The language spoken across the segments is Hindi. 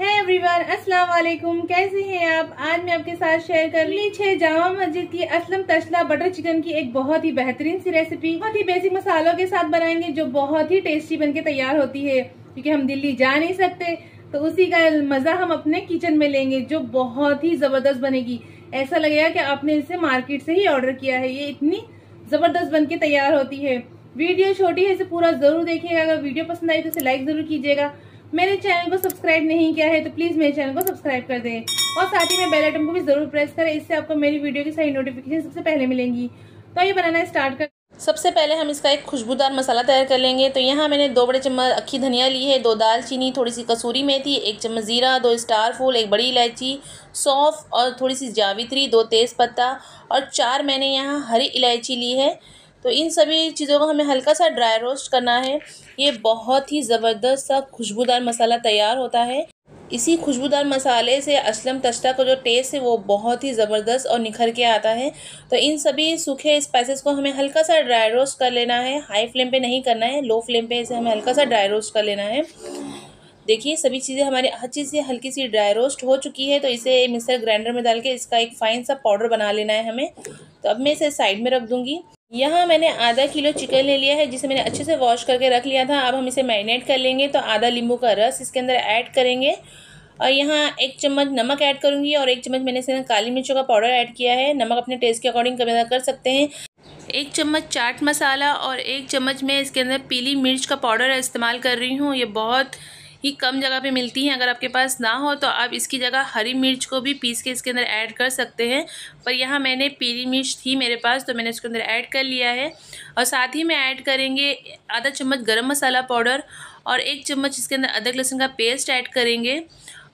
है एवरीवन अस्सलाम वालेकुम कैसे हैं आप आज मैं आपके साथ शेयर कर रही छह जामा मस्जिद की असलम तशला बटर चिकन की एक बहुत ही बेहतरीन सी रेसिपी बहुत ही बेसिक मसालों के साथ बनाएंगे जो बहुत ही टेस्टी बनके तैयार होती है क्योंकि हम दिल्ली जा नहीं सकते तो उसी का मजा हम अपने किचन में लेंगे जो बहुत ही जबरदस्त बनेगी ऐसा लगेगा की आपने इसे मार्केट से ही ऑर्डर किया है ये इतनी जबरदस्त बन के तैयार होती है वीडियो छोटी है इसे पूरा जरूर देखिएगा अगर वीडियो पसंद आई तो इसे लाइक जरूर कीजिएगा मेरे चैनल को सब्सक्राइब नहीं किया है तो प्लीज़ मेरे चैनल को सब्सक्राइब कर दें और साथ ही में बेल आइटन को भी ज़रूर प्रेस करें इससे आपको मेरी वीडियो की सारी नोटिफिकेशन सबसे पहले मिलेंगी तो ये बनाना स्टार्ट कर सबसे पहले हम इसका एक खुशबूदार मसाला तैयार कर लेंगे तो यहाँ मैंने दो बड़े चम्मच अक्खी धनिया ली है दो दालचीनी थोड़ी सी कसूरी मेथी एक चम्मच ज़ीरा दो स्टार फूल एक बड़ी इलायची सौंफ और थोड़ी सी जावित्री दो तेज़ पत्ता और चार मैंने यहाँ हरी इलायची ली है तो इन सभी चीज़ों को हमें हल्का सा ड्राई रोस्ट करना है ये बहुत ही ज़बरदस्त सा खुशबूदार मसाला तैयार होता है इसी खुशबूदार मसाले से असलम तश्ता का जो टेस्ट है वो बहुत ही ज़बरदस्त और निखर के आता है तो इन सभी सूखे स्पाइसेस को हमें हल्का सा ड्राई रोस्ट कर लेना है हाई फ्लेम पे नहीं करना है लो फ्लेम पे इसे हमें हल्का सा ड्राई रोस्ट कर लेना है देखिए सभी चीज़ें हमारी हर चीज़ से हल्की सी ड्राई रोस्ट हो चुकी है तो इसे मिक्सर ग्राइंडर में डाल के इसका एक फ़ाइन सा पाउडर बना लेना है हमें तो अब मैं इसे साइड में रख दूँगी यहाँ मैंने आधा किलो चिकन ले लिया है जिसे मैंने अच्छे से वॉश करके रख लिया था अब हम इसे मैरिनेट कर लेंगे तो आधा नींबू का रस इसके अंदर ऐड करेंगे और यहाँ एक चम्मच नमक ऐड करूँगी और एक चम्मच मैंने इसमें काली मिर्चों का पाउडर ऐड किया है नमक अपने टेस्ट के अकॉर्डिंग कभी कर सकते हैं एक चम्मच चाट मसाला और एक चम्मच मैं इसके अंदर पीली मिर्च का पाउडर इस्तेमाल कर रही हूँ ये बहुत ही कम जगह पे मिलती हैं अगर आपके पास ना हो तो आप इसकी जगह हरी मिर्च को भी पीस के इसके अंदर ऐड कर सकते हैं पर यहाँ मैंने पीली मिर्च थी मेरे पास तो मैंने इसके अंदर ऐड कर लिया है और साथ ही में ऐड करेंगे आधा चम्मच गर्म मसाला पाउडर और एक चम्मच इसके अंदर अदरक लहसुन का पेस्ट ऐड करेंगे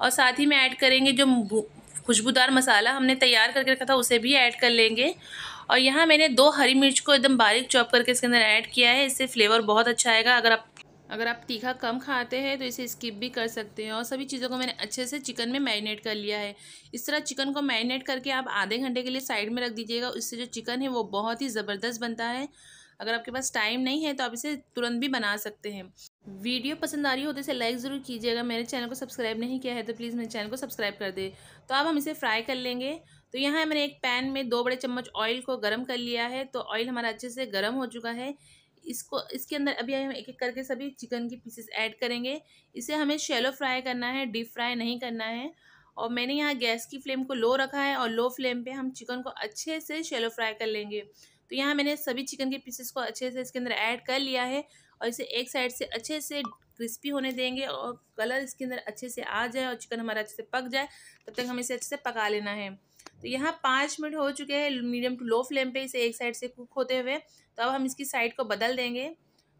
और साथ ही में ऐड करेंगे जो खुशबूदार मसाला हमने तैयार करके रखा था उसे भी ऐड कर लेंगे और यहाँ मैंने दो हरी मिर्च को एकदम बारीक चॉप करके इसके अंदर ऐड किया है इससे फ्लेवर बहुत अच्छा आएगा अगर आप अगर आप तीखा कम खाते हैं तो इसे स्किप भी कर सकते हैं और सभी चीज़ों को मैंने अच्छे से चिकन में मैरिनेट कर लिया है इस तरह चिकन को मैरिनेट करके आप आधे घंटे के लिए साइड में रख दीजिएगा उससे जो चिकन है वो बहुत ही ज़बरदस्त बनता है अगर आपके पास टाइम नहीं है तो आप इसे तुरंत भी बना सकते हैं वीडियो पसंद आ रही हो तो इसे लाइक ज़रूर कीजिएगा मेरे चैनल को सब्सक्राइब नहीं किया है तो प्लीज़ मेरे चैनल को सब्सक्राइब कर दे तो अब हम इसे फ्राई कर लेंगे तो यहाँ मैंने एक पैन में दो बड़े चम्मच ऑयल को गर्म कर लिया है तो ऑयल हमारा अच्छे से गर्म हो चुका है इसको इसके अंदर अभी हम एक एक करके सभी चिकन की पीसेस ऐड करेंगे इसे हमें शेलो फ्राई करना है डीप फ्राई नहीं करना है और मैंने यहाँ गैस की फ्लेम को लो रखा है और लो फ्लेम पे हम चिकन को अच्छे से शेलो फ्राई कर लेंगे तो यहाँ मैंने सभी चिकन के पीसेस को अच्छे से इसके अंदर ऐड कर लिया है और इसे एक साइड से अच्छे से क्रिस्पी होने देंगे और कलर इसके अंदर अच्छे से आ जाए और चिकन हमारा अच्छे से पक जाए तब तक हमें इसे अच्छे से पका लेना है तो यहाँ पाँच मिनट हो चुके हैं मीडियम टू लो फ्लेम पे इसे एक साइड से कुक होते हुए तो अब हम इसकी साइड को बदल देंगे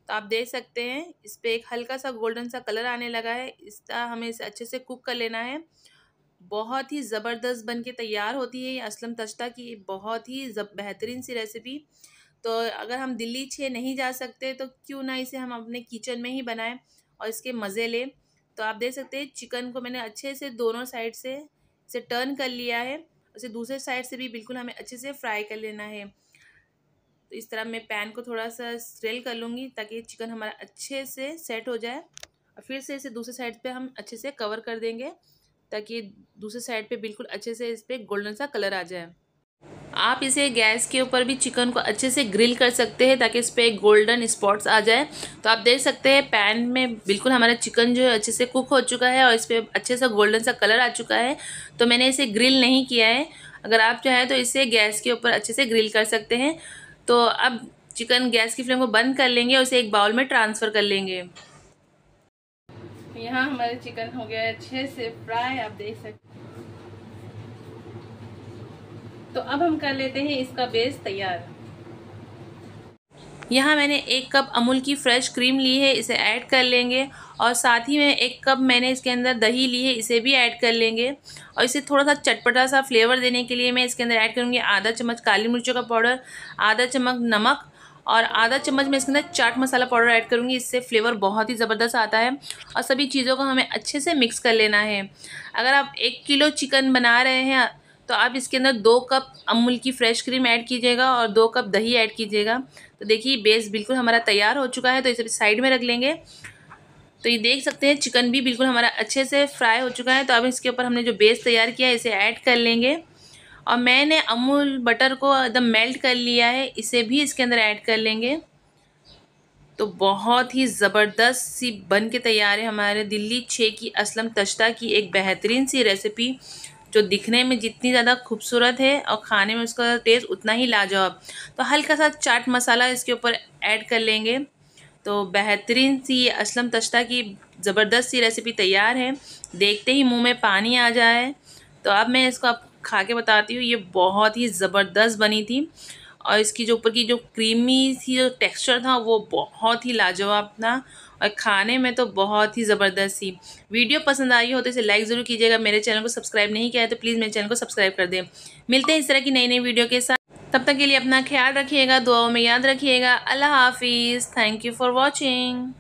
तो आप देख सकते हैं इस पर एक हल्का सा गोल्डन सा कलर आने लगा है इसका हमें इसे अच्छे से कुक कर लेना है बहुत ही ज़बरदस्त बन के तैयार होती है ये असलम तश्ता की बहुत ही बेहतरीन सी रेसिपी तो अगर हम दिल्ली छः नहीं जा सकते तो क्यों ना इसे हम अपने किचन में ही बनाएं और इसके मज़े लें तो आप देख सकते हैं चिकन को मैंने अच्छे से दोनों साइड से इसे टर्न कर लिया है उसे दूसरे साइड से भी बिल्कुल हमें अच्छे से फ्राई कर लेना है तो इस तरह मैं पैन को थोड़ा सा स्ट्रेल कर लूँगी ताकि चिकन हमारा अच्छे से सेट हो जाए और फिर से इसे दूसरे साइड पे हम अच्छे से कवर कर देंगे ताकि दूसरे साइड पे बिल्कुल अच्छे से इस पर गोल्डन सा कलर आ जाए आप इसे गैस के ऊपर भी चिकन को अच्छे से ग्रिल कर सकते हैं ताकि इस पर गोल्डन स्पॉट्स आ जाए तो आप देख सकते हैं पैन में बिल्कुल हमारा चिकन जो है अच्छे से कुक हो चुका है और इस पर अच्छे सा गोल्डन सा कलर आ चुका है तो मैंने इसे ग्रिल नहीं किया है अगर आप चाहें तो इसे गैस के ऊपर अच्छे से ग्रिल कर सकते हैं तो अब चिकन गैस की फ्लेम को बंद कर लेंगे और उसे एक बाउल में ट्रांसफ़र कर लेंगे यहाँ हमारा चिकन हो गया है अच्छे से फ्राई आप देख सकते तो अब हम कर लेते हैं इसका बेस तैयार यहाँ मैंने एक कप अमूल की फ़्रेश क्रीम ली है इसे ऐड कर लेंगे और साथ ही में एक कप मैंने इसके अंदर दही ली है इसे भी ऐड कर लेंगे और इसे थोड़ा सा चटपटा सा फ्लेवर देने के लिए मैं इसके अंदर ऐड करूँगी आधा चम्मच काली मिर्चों का पाउडर आधा चम्मच नमक और आधा चम्मच मैं इसके अंदर चाट मसाला पाउडर ऐड करूँगी इससे फ्लेवर बहुत ही ज़बरदस्त आता है और सभी चीज़ों को हमें अच्छे से मिक्स कर लेना है अगर आप एक किलो चिकन बना रहे हैं तो आप इसके अंदर दो कप अमूल की फ़्रेश क्रीम ऐड कीजिएगा और दो कप दही ऐड कीजिएगा तो देखिए बेस बिल्कुल हमारा तैयार हो चुका है तो इसे साइड में रख लेंगे तो ये देख सकते हैं चिकन भी बिल्कुल हमारा अच्छे से फ्राई हो चुका है तो अब इसके ऊपर हमने जो बेस तैयार किया है इसे ऐड कर लेंगे और मैंने अमूल बटर को एकदम मेल्ट कर लिया है इसे भी इसके अंदर ऐड कर लेंगे तो बहुत ही ज़बरदस्त सी बन के तैयार है हमारे दिल्ली छः की असलम तश्ता की एक बेहतरीन सी रेसिपी जो दिखने में जितनी ज़्यादा खूबसूरत है और खाने में उसका टेस्ट उतना ही लाजवाब तो हल्का सा चाट मसाला इसके ऊपर ऐड कर लेंगे तो बेहतरीन सी असलम तश्ता की ज़बरदस्त सी रेसिपी तैयार है देखते ही मुंह में पानी आ जाए तो अब मैं इसको आप खा के बताती हूँ ये बहुत ही ज़बरदस्त बनी थी और इसकी जो ऊपर की जो क्रीमी सी जो टेक्सचर था वो बहुत ही लाजवाब था और खाने में तो बहुत ही ज़बरदस्त थी वीडियो पसंद आई हो तो इसे लाइक ज़रूर कीजिएगा मेरे चैनल को सब्सक्राइब नहीं किया है तो प्लीज़ मेरे चैनल को सब्सक्राइब कर दें मिलते हैं इस तरह की नई नई वीडियो के साथ तब तक के लिए अपना ख्याल रखिएगा दुआओं में याद रखिएगा अल्लाह हाफिज़ थैंक यू फॉर वॉचिंग